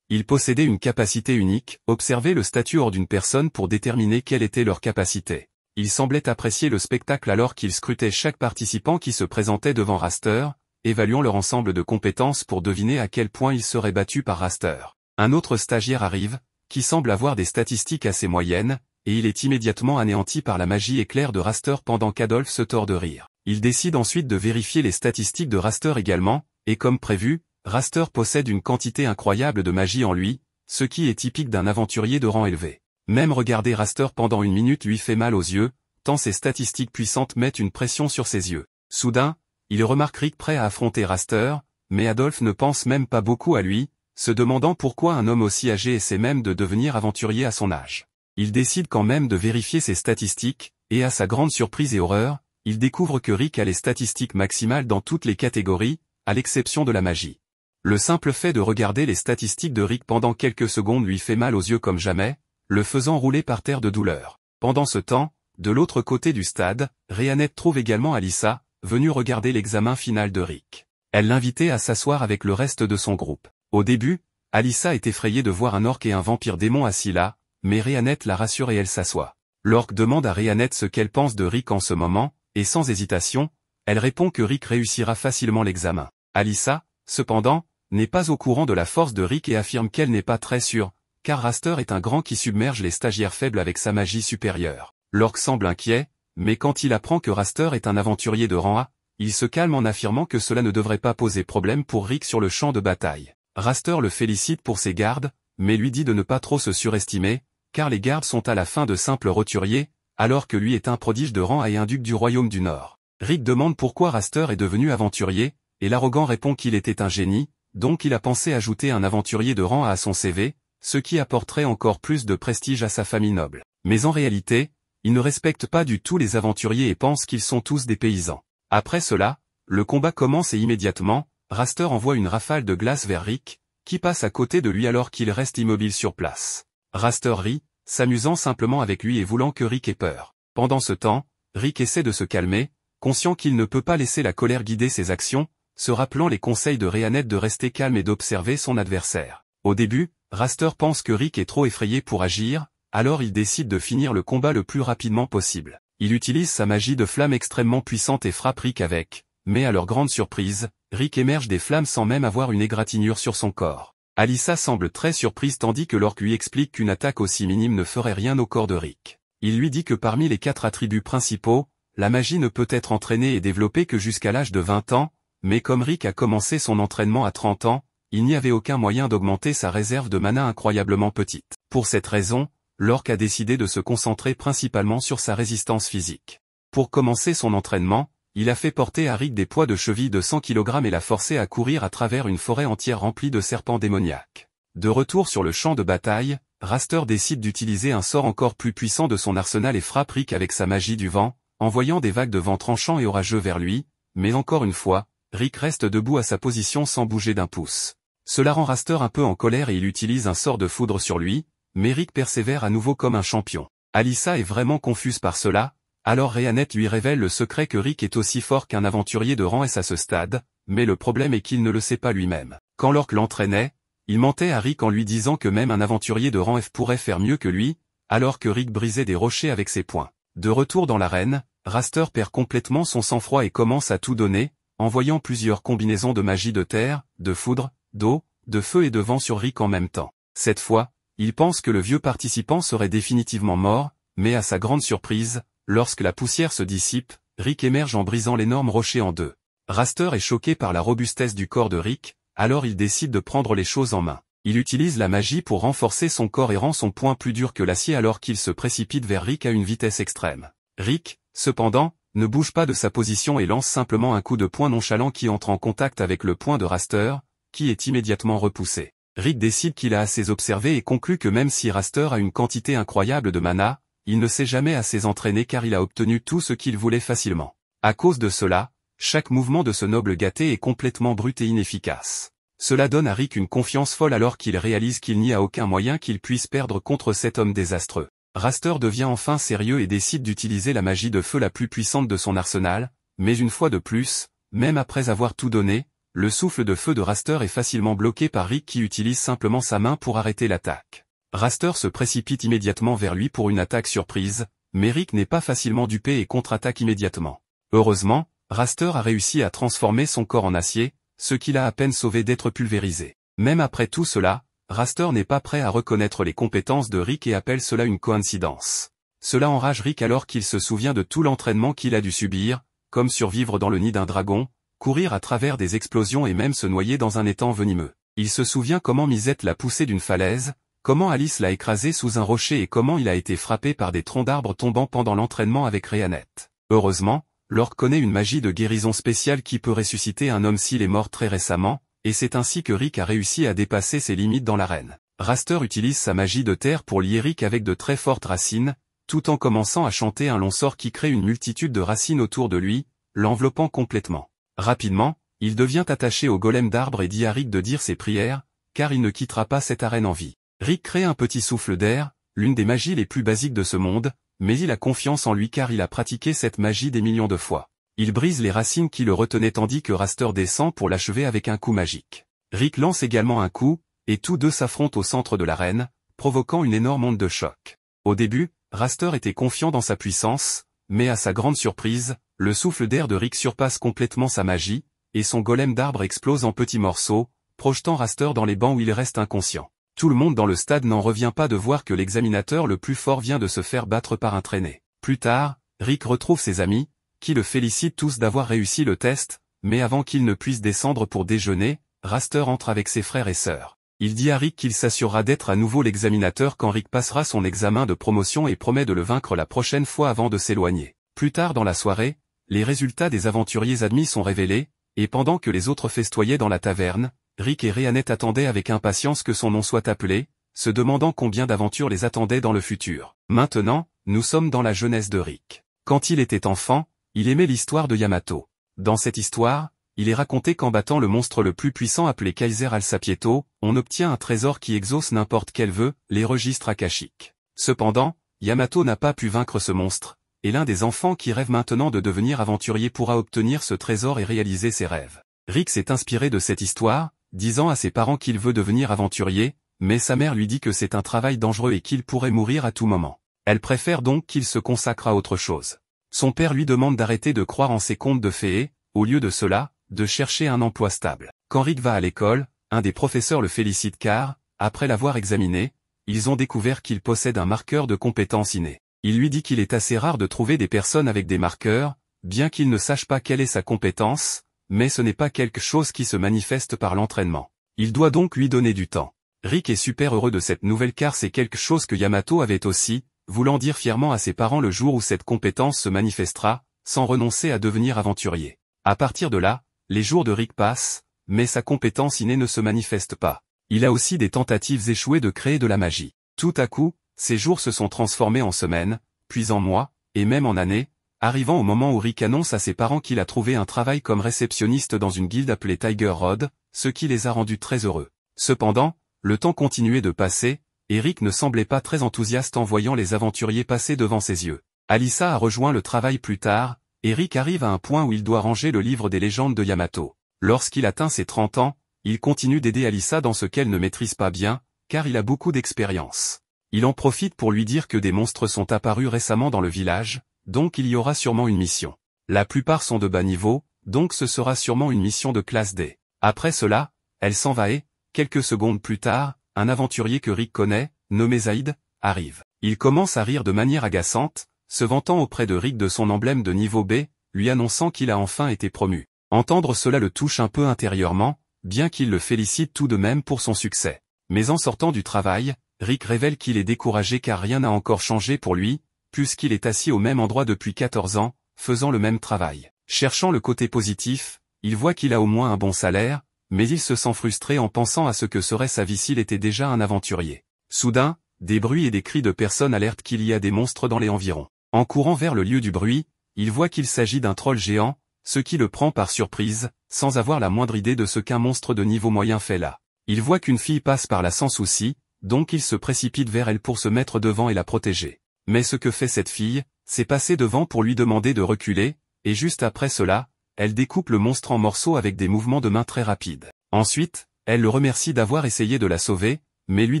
Il possédait une capacité unique, observer le statut hors d'une personne pour déterminer quelle était leur capacité. Il semblait apprécier le spectacle alors qu'il scrutait chaque participant qui se présentait devant Raster, évaluant leur ensemble de compétences pour deviner à quel point il serait battus par Raster. Un autre stagiaire arrive, qui semble avoir des statistiques assez moyennes, et il est immédiatement anéanti par la magie éclair de Raster pendant qu'Adolphe se tord de rire. Il décide ensuite de vérifier les statistiques de Raster également, et comme prévu, Raster possède une quantité incroyable de magie en lui, ce qui est typique d'un aventurier de rang élevé. Même regarder Raster pendant une minute lui fait mal aux yeux, tant ses statistiques puissantes mettent une pression sur ses yeux. Soudain, il remarque Rick prêt à affronter Raster, mais Adolphe ne pense même pas beaucoup à lui, se demandant pourquoi un homme aussi âgé essaie même de devenir aventurier à son âge. Il décide quand même de vérifier ses statistiques, et à sa grande surprise et horreur, il découvre que Rick a les statistiques maximales dans toutes les catégories, à l'exception de la magie. Le simple fait de regarder les statistiques de Rick pendant quelques secondes lui fait mal aux yeux comme jamais, le faisant rouler par terre de douleur. Pendant ce temps, de l'autre côté du stade, Réanette trouve également Alissa, venue regarder l'examen final de Rick. Elle l'invitait à s'asseoir avec le reste de son groupe. Au début, Alissa est effrayée de voir un orc et un vampire démon assis là, mais Réanette la rassure et elle s'assoit. L'orque demande à Réanette ce qu'elle pense de Rick en ce moment, et sans hésitation, elle répond que Rick réussira facilement l'examen. Alissa, cependant, n'est pas au courant de la force de Rick et affirme qu'elle n'est pas très sûre, car Raster est un grand qui submerge les stagiaires faibles avec sa magie supérieure. Lork semble inquiet, mais quand il apprend que Raster est un aventurier de rang A, il se calme en affirmant que cela ne devrait pas poser problème pour Rick sur le champ de bataille. Raster le félicite pour ses gardes, mais lui dit de ne pas trop se surestimer, car les gardes sont à la fin de simples roturiers, alors que lui est un prodige de rang et un duc du royaume du Nord. Rick demande pourquoi Raster est devenu aventurier, et l'arrogant répond qu'il était un génie, donc il a pensé ajouter un aventurier de rang à son CV, ce qui apporterait encore plus de prestige à sa famille noble. Mais en réalité, il ne respecte pas du tout les aventuriers et pense qu'ils sont tous des paysans. Après cela, le combat commence et immédiatement, Raster envoie une rafale de glace vers Rick, qui passe à côté de lui alors qu'il reste immobile sur place. Raster rit, s'amusant simplement avec lui et voulant que Rick ait peur. Pendant ce temps, Rick essaie de se calmer, conscient qu'il ne peut pas laisser la colère guider ses actions, se rappelant les conseils de Réanette de rester calme et d'observer son adversaire. Au début, Raster pense que Rick est trop effrayé pour agir, alors il décide de finir le combat le plus rapidement possible. Il utilise sa magie de flamme extrêmement puissante et frappe Rick avec, mais à leur grande surprise, Rick émerge des flammes sans même avoir une égratignure sur son corps. Alissa semble très surprise tandis que Lorque lui explique qu'une attaque aussi minime ne ferait rien au corps de Rick. Il lui dit que parmi les quatre attributs principaux, la magie ne peut être entraînée et développée que jusqu'à l'âge de 20 ans, mais comme Rick a commencé son entraînement à 30 ans, il n'y avait aucun moyen d'augmenter sa réserve de mana incroyablement petite. Pour cette raison, Lorque a décidé de se concentrer principalement sur sa résistance physique. Pour commencer son entraînement, il a fait porter à Rick des poids de cheville de 100 kg et l'a forcé à courir à travers une forêt entière remplie de serpents démoniaques. De retour sur le champ de bataille, Raster décide d'utiliser un sort encore plus puissant de son arsenal et frappe Rick avec sa magie du vent, envoyant des vagues de vent tranchant et orageux vers lui, mais encore une fois, Rick reste debout à sa position sans bouger d'un pouce. Cela rend Raster un peu en colère et il utilise un sort de foudre sur lui, mais Rick persévère à nouveau comme un champion. Alissa est vraiment confuse par cela, alors Réanette lui révèle le secret que Rick est aussi fort qu'un aventurier de rang S à ce stade, mais le problème est qu'il ne le sait pas lui-même. Quand Lorc l'entraînait, il mentait à Rick en lui disant que même un aventurier de rang F pourrait faire mieux que lui, alors que Rick brisait des rochers avec ses poings. De retour dans l'arène, Raster perd complètement son sang-froid et commence à tout donner, en voyant plusieurs combinaisons de magie de terre, de foudre, d'eau, de feu et de vent sur Rick en même temps. Cette fois, il pense que le vieux participant serait définitivement mort, mais à sa grande surprise, Lorsque la poussière se dissipe, Rick émerge en brisant l'énorme rocher en deux. Raster est choqué par la robustesse du corps de Rick, alors il décide de prendre les choses en main. Il utilise la magie pour renforcer son corps et rend son poing plus dur que l'acier alors qu'il se précipite vers Rick à une vitesse extrême. Rick, cependant, ne bouge pas de sa position et lance simplement un coup de poing nonchalant qui entre en contact avec le poing de Raster, qui est immédiatement repoussé. Rick décide qu'il a assez observé et conclut que même si Raster a une quantité incroyable de mana, il ne s'est jamais assez entraîné car il a obtenu tout ce qu'il voulait facilement. À cause de cela, chaque mouvement de ce noble gâté est complètement brut et inefficace. Cela donne à Rick une confiance folle alors qu'il réalise qu'il n'y a aucun moyen qu'il puisse perdre contre cet homme désastreux. Raster devient enfin sérieux et décide d'utiliser la magie de feu la plus puissante de son arsenal, mais une fois de plus, même après avoir tout donné, le souffle de feu de Raster est facilement bloqué par Rick qui utilise simplement sa main pour arrêter l'attaque. Raster se précipite immédiatement vers lui pour une attaque surprise, mais Rick n'est pas facilement dupé et contre-attaque immédiatement. Heureusement, Raster a réussi à transformer son corps en acier, ce qui l'a à peine sauvé d'être pulvérisé. Même après tout cela, Raster n'est pas prêt à reconnaître les compétences de Rick et appelle cela une coïncidence. Cela enrage Rick alors qu'il se souvient de tout l'entraînement qu'il a dû subir, comme survivre dans le nid d'un dragon, courir à travers des explosions et même se noyer dans un étang venimeux. Il se souvient comment Misette l'a poussé d'une falaise, comment Alice l'a écrasé sous un rocher et comment il a été frappé par des troncs d'arbres tombant pendant l'entraînement avec Réanette. Heureusement, l'or connaît une magie de guérison spéciale qui peut ressusciter un homme s'il est mort très récemment, et c'est ainsi que Rick a réussi à dépasser ses limites dans l'arène. Raster utilise sa magie de terre pour lier Rick avec de très fortes racines, tout en commençant à chanter un long sort qui crée une multitude de racines autour de lui, l'enveloppant complètement. Rapidement, il devient attaché au golem d'arbre et dit à Rick de dire ses prières, car il ne quittera pas cette arène en vie. Rick crée un petit souffle d'air, l'une des magies les plus basiques de ce monde, mais il a confiance en lui car il a pratiqué cette magie des millions de fois. Il brise les racines qui le retenaient tandis que Raster descend pour l'achever avec un coup magique. Rick lance également un coup, et tous deux s'affrontent au centre de l'arène, provoquant une énorme onde de choc. Au début, Raster était confiant dans sa puissance, mais à sa grande surprise, le souffle d'air de Rick surpasse complètement sa magie, et son golem d'arbre explose en petits morceaux, projetant Raster dans les bancs où il reste inconscient. Tout le monde dans le stade n'en revient pas de voir que l'examinateur le plus fort vient de se faire battre par un traîné. Plus tard, Rick retrouve ses amis, qui le félicitent tous d'avoir réussi le test, mais avant qu'il ne puisse descendre pour déjeuner, Raster entre avec ses frères et sœurs. Il dit à Rick qu'il s'assurera d'être à nouveau l'examinateur quand Rick passera son examen de promotion et promet de le vaincre la prochaine fois avant de s'éloigner. Plus tard dans la soirée, les résultats des aventuriers admis sont révélés, et pendant que les autres festoyaient dans la taverne, Rick et Réanette attendaient avec impatience que son nom soit appelé, se demandant combien d'aventures les attendaient dans le futur. Maintenant, nous sommes dans la jeunesse de Rick. Quand il était enfant, il aimait l'histoire de Yamato. Dans cette histoire, il est raconté qu'en battant le monstre le plus puissant appelé Kaiser Alsapieto, on obtient un trésor qui exauce n'importe quel vœu, les registres akashiques. Cependant, Yamato n'a pas pu vaincre ce monstre, et l'un des enfants qui rêve maintenant de devenir aventurier pourra obtenir ce trésor et réaliser ses rêves. Rick s'est inspiré de cette histoire, disant à ses parents qu'il veut devenir aventurier, mais sa mère lui dit que c'est un travail dangereux et qu'il pourrait mourir à tout moment. Elle préfère donc qu'il se consacre à autre chose. Son père lui demande d'arrêter de croire en ses contes de fées et, au lieu de cela, de chercher un emploi stable. Quand Rick va à l'école, un des professeurs le félicite car, après l'avoir examiné, ils ont découvert qu'il possède un marqueur de compétences innées. Il lui dit qu'il est assez rare de trouver des personnes avec des marqueurs, bien qu'il ne sache pas quelle est sa compétence, mais ce n'est pas quelque chose qui se manifeste par l'entraînement. Il doit donc lui donner du temps. Rick est super heureux de cette nouvelle car c'est quelque chose que Yamato avait aussi, voulant dire fièrement à ses parents le jour où cette compétence se manifestera, sans renoncer à devenir aventurier. À partir de là, les jours de Rick passent, mais sa compétence innée ne se manifeste pas. Il a aussi des tentatives échouées de créer de la magie. Tout à coup, ces jours se sont transformés en semaines, puis en mois, et même en années, arrivant au moment où Rick annonce à ses parents qu'il a trouvé un travail comme réceptionniste dans une guilde appelée Tiger Road, ce qui les a rendus très heureux. Cependant, le temps continuait de passer, et Rick ne semblait pas très enthousiaste en voyant les aventuriers passer devant ses yeux. Alissa a rejoint le travail plus tard, et Rick arrive à un point où il doit ranger le livre des légendes de Yamato. Lorsqu'il atteint ses 30 ans, il continue d'aider Alissa dans ce qu'elle ne maîtrise pas bien, car il a beaucoup d'expérience. Il en profite pour lui dire que des monstres sont apparus récemment dans le village, donc il y aura sûrement une mission. La plupart sont de bas niveau, donc ce sera sûrement une mission de classe D. Après cela, elle s'en va et, quelques secondes plus tard, un aventurier que Rick connaît, nommé Zaïd, arrive. Il commence à rire de manière agaçante, se vantant auprès de Rick de son emblème de niveau B, lui annonçant qu'il a enfin été promu. Entendre cela le touche un peu intérieurement, bien qu'il le félicite tout de même pour son succès. Mais en sortant du travail, Rick révèle qu'il est découragé car rien n'a encore changé pour lui, puisqu'il est assis au même endroit depuis 14 ans, faisant le même travail. Cherchant le côté positif, il voit qu'il a au moins un bon salaire, mais il se sent frustré en pensant à ce que serait sa vie s'il était déjà un aventurier. Soudain, des bruits et des cris de personnes alertent qu'il y a des monstres dans les environs. En courant vers le lieu du bruit, il voit qu'il s'agit d'un troll géant, ce qui le prend par surprise, sans avoir la moindre idée de ce qu'un monstre de niveau moyen fait là. Il voit qu'une fille passe par là sans souci, donc il se précipite vers elle pour se mettre devant et la protéger. Mais ce que fait cette fille, c'est passer devant pour lui demander de reculer, et juste après cela, elle découpe le monstre en morceaux avec des mouvements de main très rapides. Ensuite, elle le remercie d'avoir essayé de la sauver, mais lui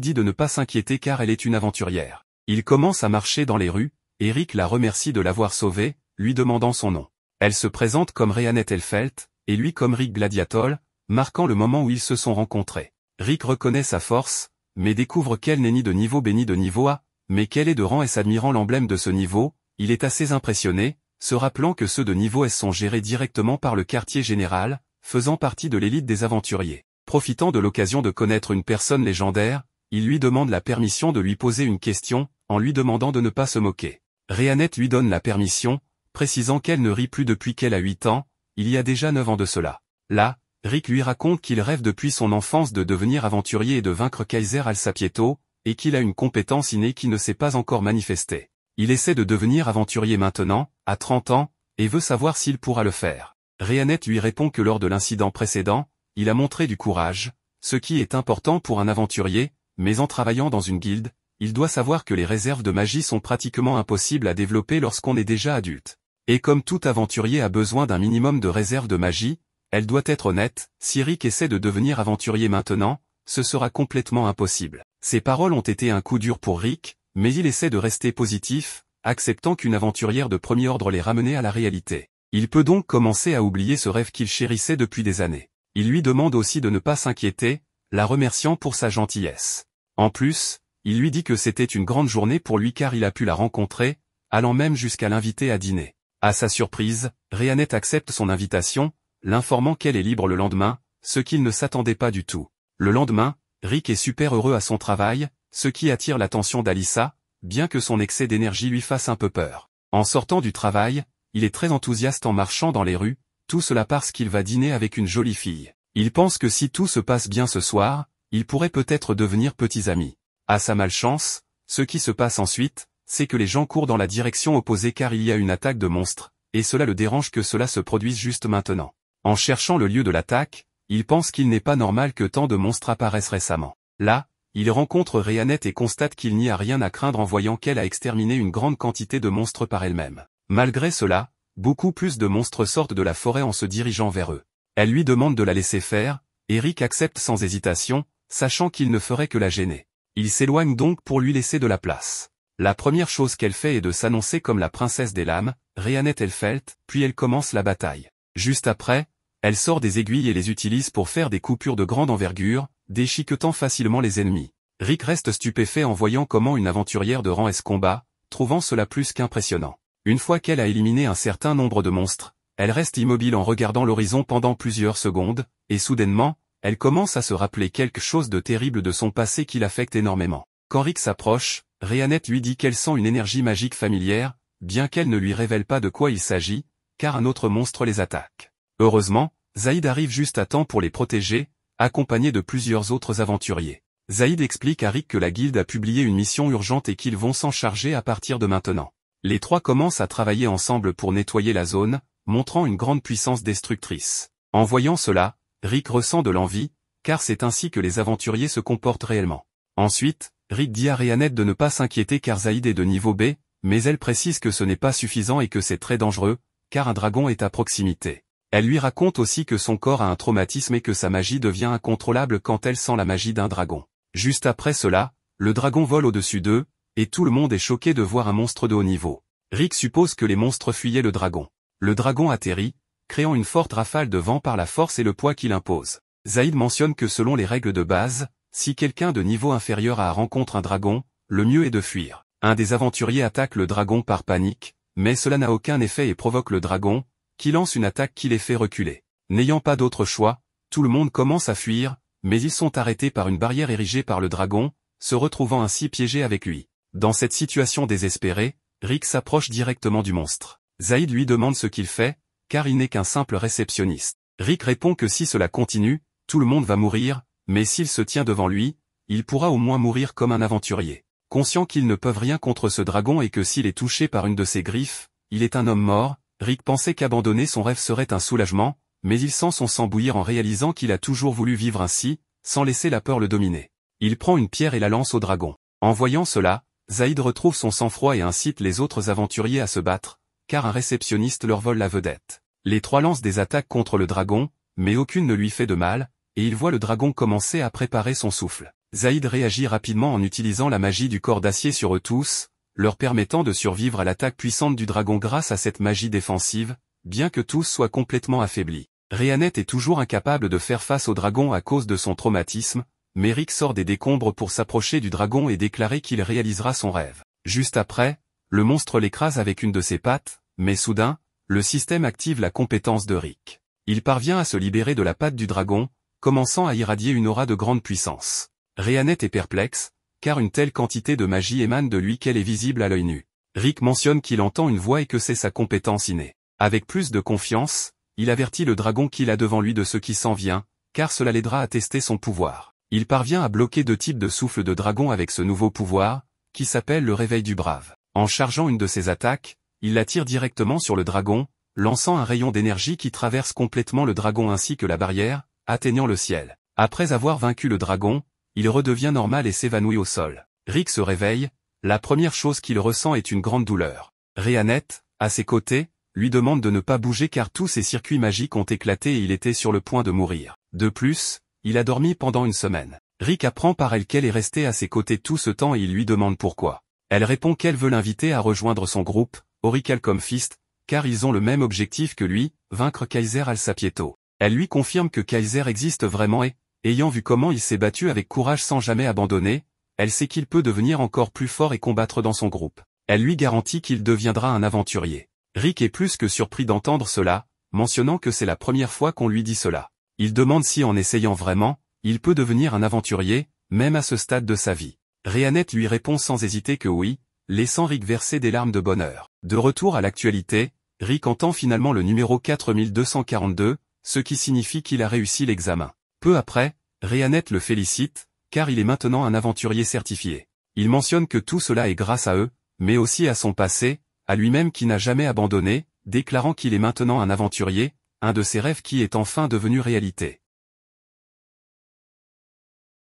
dit de ne pas s'inquiéter car elle est une aventurière. Il commence à marcher dans les rues, Rick la remercie de l'avoir sauvée, lui demandant son nom. Elle se présente comme Reanette Elfelt, et lui comme Rick Gladiatol, marquant le moment où ils se sont rencontrés. Rick reconnaît sa force, mais découvre qu'elle n'est ni de niveau B ni de niveau A, mais qu'elle est de rang S admirant l'emblème de ce niveau, il est assez impressionné, se rappelant que ceux de niveau S sont gérés directement par le quartier général, faisant partie de l'élite des aventuriers. Profitant de l'occasion de connaître une personne légendaire, il lui demande la permission de lui poser une question, en lui demandant de ne pas se moquer. Réanette lui donne la permission, précisant qu'elle ne rit plus depuis qu'elle a 8 ans, il y a déjà 9 ans de cela. Là, Rick lui raconte qu'il rêve depuis son enfance de devenir aventurier et de vaincre Kaiser Alsapieto, et qu'il a une compétence innée qui ne s'est pas encore manifestée. Il essaie de devenir aventurier maintenant, à 30 ans, et veut savoir s'il pourra le faire. Réanette lui répond que lors de l'incident précédent, il a montré du courage, ce qui est important pour un aventurier, mais en travaillant dans une guilde, il doit savoir que les réserves de magie sont pratiquement impossibles à développer lorsqu'on est déjà adulte. Et comme tout aventurier a besoin d'un minimum de réserves de magie, elle doit être honnête, Cyric essaie de devenir aventurier maintenant, ce sera complètement impossible. Ces paroles ont été un coup dur pour Rick, mais il essaie de rester positif, acceptant qu'une aventurière de premier ordre les ramenait à la réalité. Il peut donc commencer à oublier ce rêve qu'il chérissait depuis des années. Il lui demande aussi de ne pas s'inquiéter, la remerciant pour sa gentillesse. En plus, il lui dit que c'était une grande journée pour lui car il a pu la rencontrer, allant même jusqu'à l'inviter à dîner. À sa surprise, Réanette accepte son invitation, l'informant qu'elle est libre le lendemain, ce qu'il ne s'attendait pas du tout. Le lendemain, Rick est super heureux à son travail, ce qui attire l'attention d'Alissa, bien que son excès d'énergie lui fasse un peu peur. En sortant du travail, il est très enthousiaste en marchant dans les rues, tout cela parce qu'il va dîner avec une jolie fille. Il pense que si tout se passe bien ce soir, il pourrait peut-être devenir petits amis. À sa malchance, ce qui se passe ensuite, c'est que les gens courent dans la direction opposée car il y a une attaque de monstres, et cela le dérange que cela se produise juste maintenant. En cherchant le lieu de l'attaque, il pense qu'il n'est pas normal que tant de monstres apparaissent récemment. Là, il rencontre Réanette et constate qu'il n'y a rien à craindre en voyant qu'elle a exterminé une grande quantité de monstres par elle-même. Malgré cela, beaucoup plus de monstres sortent de la forêt en se dirigeant vers eux. Elle lui demande de la laisser faire, Eric accepte sans hésitation, sachant qu'il ne ferait que la gêner. Il s'éloigne donc pour lui laisser de la place. La première chose qu'elle fait est de s'annoncer comme la princesse des lames, Réanette Elfelt, puis elle commence la bataille. Juste après, elle sort des aiguilles et les utilise pour faire des coupures de grande envergure, déchiquetant facilement les ennemis. Rick reste stupéfait en voyant comment une aventurière de rang S combat, trouvant cela plus qu'impressionnant. Une fois qu'elle a éliminé un certain nombre de monstres, elle reste immobile en regardant l'horizon pendant plusieurs secondes, et soudainement, elle commence à se rappeler quelque chose de terrible de son passé qui l'affecte énormément. Quand Rick s'approche, Rianette lui dit qu'elle sent une énergie magique familière, bien qu'elle ne lui révèle pas de quoi il s'agit, car un autre monstre les attaque. Heureusement, Zaïd arrive juste à temps pour les protéger, accompagné de plusieurs autres aventuriers. Zaïd explique à Rick que la guilde a publié une mission urgente et qu'ils vont s'en charger à partir de maintenant. Les trois commencent à travailler ensemble pour nettoyer la zone, montrant une grande puissance destructrice. En voyant cela, Rick ressent de l'envie, car c'est ainsi que les aventuriers se comportent réellement. Ensuite, Rick dit à Réanette de ne pas s'inquiéter car Zaïd est de niveau B, mais elle précise que ce n'est pas suffisant et que c'est très dangereux, car un dragon est à proximité. Elle lui raconte aussi que son corps a un traumatisme et que sa magie devient incontrôlable quand elle sent la magie d'un dragon. Juste après cela, le dragon vole au-dessus d'eux, et tout le monde est choqué de voir un monstre de haut niveau. Rick suppose que les monstres fuyaient le dragon. Le dragon atterrit, créant une forte rafale de vent par la force et le poids qu'il impose. Zaïd mentionne que selon les règles de base, si quelqu'un de niveau inférieur à rencontre un dragon, le mieux est de fuir. Un des aventuriers attaque le dragon par panique, mais cela n'a aucun effet et provoque le dragon, qui lance une attaque qui les fait reculer. N'ayant pas d'autre choix, tout le monde commence à fuir, mais ils sont arrêtés par une barrière érigée par le dragon, se retrouvant ainsi piégés avec lui. Dans cette situation désespérée, Rick s'approche directement du monstre. Zaïd lui demande ce qu'il fait, car il n'est qu'un simple réceptionniste. Rick répond que si cela continue, tout le monde va mourir, mais s'il se tient devant lui, il pourra au moins mourir comme un aventurier. Conscient qu'ils ne peuvent rien contre ce dragon et que s'il est touché par une de ses griffes, il est un homme mort, Rick pensait qu'abandonner son rêve serait un soulagement, mais il sent son sang bouillir en réalisant qu'il a toujours voulu vivre ainsi, sans laisser la peur le dominer. Il prend une pierre et la lance au dragon. En voyant cela, Zaïd retrouve son sang-froid et incite les autres aventuriers à se battre, car un réceptionniste leur vole la vedette. Les trois lancent des attaques contre le dragon, mais aucune ne lui fait de mal, et il voit le dragon commencer à préparer son souffle. Zaïd réagit rapidement en utilisant la magie du corps d'acier sur eux tous, leur permettant de survivre à l'attaque puissante du dragon grâce à cette magie défensive, bien que tous soient complètement affaiblis. Réanette est toujours incapable de faire face au dragon à cause de son traumatisme, mais Rick sort des décombres pour s'approcher du dragon et déclarer qu'il réalisera son rêve. Juste après, le monstre l'écrase avec une de ses pattes, mais soudain, le système active la compétence de Rick. Il parvient à se libérer de la patte du dragon, commençant à irradier une aura de grande puissance. Réanette est perplexe, car une telle quantité de magie émane de lui qu'elle est visible à l'œil nu. Rick mentionne qu'il entend une voix et que c'est sa compétence innée. Avec plus de confiance, il avertit le dragon qu'il a devant lui de ce qui s'en vient, car cela l'aidera à tester son pouvoir. Il parvient à bloquer deux types de souffles de dragon avec ce nouveau pouvoir, qui s'appelle le réveil du brave. En chargeant une de ses attaques, il la tire directement sur le dragon, lançant un rayon d'énergie qui traverse complètement le dragon ainsi que la barrière, atteignant le ciel. Après avoir vaincu le dragon, il redevient normal et s'évanouit au sol. Rick se réveille, la première chose qu'il ressent est une grande douleur. Réanette, à ses côtés, lui demande de ne pas bouger car tous ses circuits magiques ont éclaté et il était sur le point de mourir. De plus, il a dormi pendant une semaine. Rick apprend par elle qu'elle est restée à ses côtés tout ce temps et il lui demande pourquoi. Elle répond qu'elle veut l'inviter à rejoindre son groupe, Oracle Fist, car ils ont le même objectif que lui, vaincre Kaiser Alsapieto. Elle lui confirme que Kaiser existe vraiment et, ayant vu comment il s'est battu avec courage sans jamais abandonner, elle sait qu'il peut devenir encore plus fort et combattre dans son groupe. Elle lui garantit qu'il deviendra un aventurier. Rick est plus que surpris d'entendre cela, mentionnant que c'est la première fois qu'on lui dit cela. Il demande si en essayant vraiment, il peut devenir un aventurier, même à ce stade de sa vie. Réanette lui répond sans hésiter que oui, laissant Rick verser des larmes de bonheur. De retour à l'actualité, Rick entend finalement le numéro 4242, ce qui signifie qu'il a réussi l'examen. Peu après, Réanette le félicite, car il est maintenant un aventurier certifié. Il mentionne que tout cela est grâce à eux, mais aussi à son passé, à lui-même qui n'a jamais abandonné, déclarant qu'il est maintenant un aventurier, un de ses rêves qui est enfin devenu réalité.